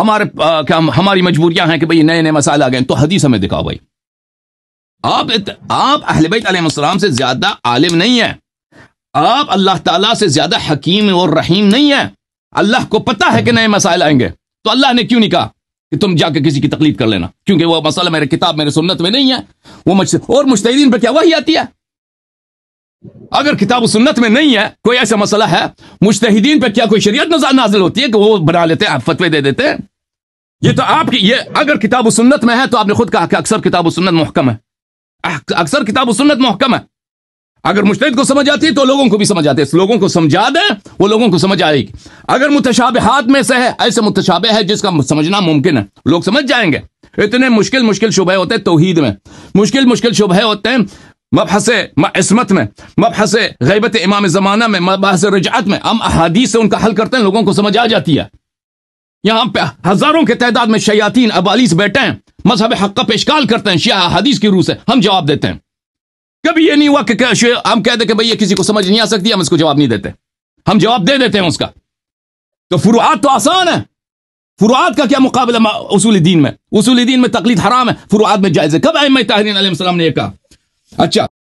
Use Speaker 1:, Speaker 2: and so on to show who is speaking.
Speaker 1: ہمارے ہماری مجبوریاں ہیں کہ بھئی نئے نئے مسائل آ گئے تو حدیث ہمیں دکھاؤ بھائی آپ آپ اہل بیت علیہ السلام سے زیادہ عالم نہیں ہیں آپ اللہ تعالیٰ سے زیادہ حکیم اور رحیم نہیں ہیں اللہ کو پتہ ہے کہ نئے مسائل آئیں گے تو اللہ نے کیوں نہیں کہا کہ تم جا کے کسی کی تکلیف کر لینا کیونکہ وہ مسئلہ میرے کتاب میرے سنت میں نہیں ہے وہ مجھ سے اور مشتحدین پہ کیا وہی آتی ہے اگر کتاب و سنت میں نہیں ہے کوئی ایسا مسئلہ ہے مشتحدین پہ کیا کوئی شریعت نظر نازل ہوتی ہے کہ وہ بنا لیتے ہیں فتوی دے دیتے ہیں یہ تو آپ کی یہ اگر کتاب و سنت میں ہے تو آپ نے خود کہا کہ اکثر کتاب و سنت محکم ہے اکثر کتاب و سنت محکم ہے اگر مشتد کو سمجھ آتی ہے تو لوگوں کو بھی سمجھ آتی ہے لوگوں کو سمجھا دیں وہ لوگوں کو سمجھ آئے گی اگر متشاب ہاتھ میں سے ہے ایسے متشابہ ہے جس کا سمجھنا ممکن ہے لوگ سمجھ جائیں گے اتنے مشکل مشکل شبہ ہوتے ہیں توحید میں مشکل مشکل شبہ ہوتے ہیں مبحث عصمت میں مبحث غیبت امام زمانہ میں مبحث رجعت میں ہم احادیث سے ان کا حل کرتے ہیں لوگوں کو سمجھ آ جاتی ہے یہاں ہزاروں کے تعداد میں شیاطین ابالیس بیٹھے ہیں مذہب حق کا پیشکال کرتے ہیں شیعہ حدیث کی روح سے ہم جواب دیتے ہیں کبھی یہ نہیں ہوا کہ ہم کہہ دیں کہ بھئی یہ کسی کو سمجھ نہیں آ سکتی ہم اس کو جواب نہیں دیتے ہم جواب دے دیتے ہیں اس کا تو فروعات تو آسان ہے فروعات کا کیا مقابلہ اصول دین میں اصول دین میں تقلید حرام ہے فروعات میں جائز ہے کب میں تاہرین علیہ السلام نے یہ کہا اچھا